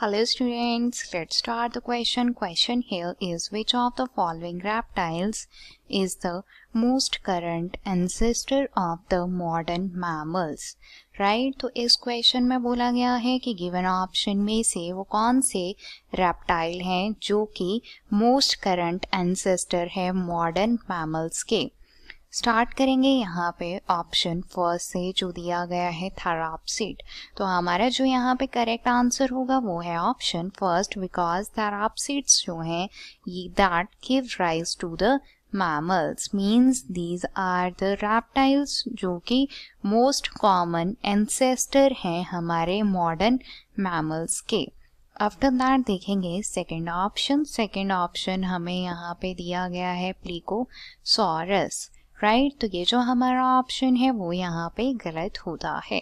Hello students, let's start the question. Question here is which of the following reptiles is the most current ancestor of the modern mammals? right? तो इस question में बोला गया है कि given option में से वो कौन से रेप्टाइल हैं जो कि मोस्ट करंट एंसेस्टर है मॉडर्न मैमल्स के स्टार्ट करेंगे यहाँ पे ऑप्शन फर्स्ट से जो दिया गया है थैरापसीड तो हमारा जो यहाँ पे करेक्ट आंसर होगा वो है ऑप्शन फर्स्ट बिकॉज थैरापसीड्स जो हैं ये that give rise to the mammals means these are the reptiles जो कि मोस्ट कॉमन एंसेस्टर हैं हमारे मॉडर्न मैमल्स के आफ्टर दैट देखेंगे सेकेंड ऑप्शन सेकेंड ऑप्शन हमें यहाँ पे दिया गया है प्लीकोसॉरस राइट right? तो ये जो हमारा ऑप्शन है वो यहाँ पे गलत होता है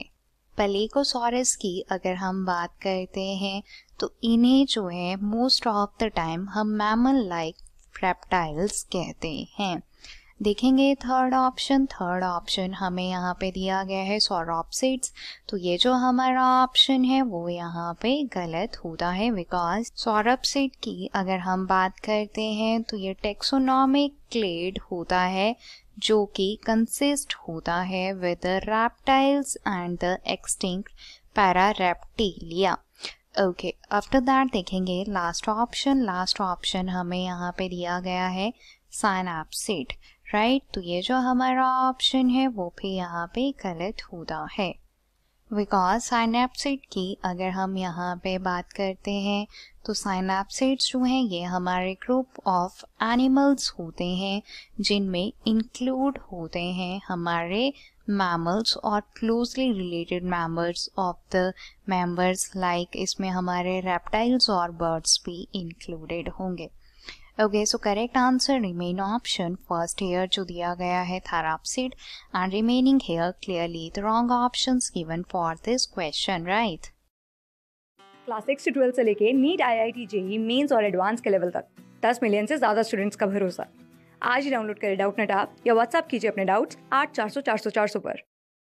पलेकोसॉरस की अगर हम बात करते हैं तो इन्हें जो है मोस्ट ऑफ द टाइम हम मैमल लाइक रेप्टाइल्स कहते हैं देखेंगे थर्ड ऑप्शन थर्ड ऑप्शन हमें यहाँ पे दिया गया है सोरोप्सिड्स तो ये जो हमारा ऑप्शन है वो यहाँ पे गलत होता है बिकॉज सोरोप्सिड की अगर हम बात करते हैं तो ये टेक्सोनॉमिक क्लेड होता है जो कि कंसिस्ट होता है with reptiles and the parareptilia okay after that देखेंगे लास्ट ऑप्शन लास्ट ऑप्शन हमें यहाँ पे दिया गया है साइनापसिड राइट right? तो ये जो हमारा ऑप्शन है वो भी यहाँ पे गलत होता है बिकॉज साइनेप्सिड की अगर हम यहाँ पे बात करते हैं तो साइनेप्सिड्स जो हैं ये हमारे ग्रुप ऑफ एनिमल्स होते हैं जिनमें इंक्लूड होते हैं हमारे मैमल्स और closely related mammals of the members like इसमें हमारे रेप्टाइल्स और बर्ड्स भी इंक्लूडेड होंगे okay so correct answer remain option first here जो दिया गया है therapsid and remaining here clearly the wrong option given for this question right class six से ट्वेल्थ से लेके NEET I I T JEE mains और advance के level तक दस मिलियन से ज्यादा स्टूडेंट्स का भरोसा आज ही डाउनलोड करें डाउट नेट आप या व्हाट्सअप कीजिए अपने डाउट्स आठ चार सौ चार सौ चार सौ पर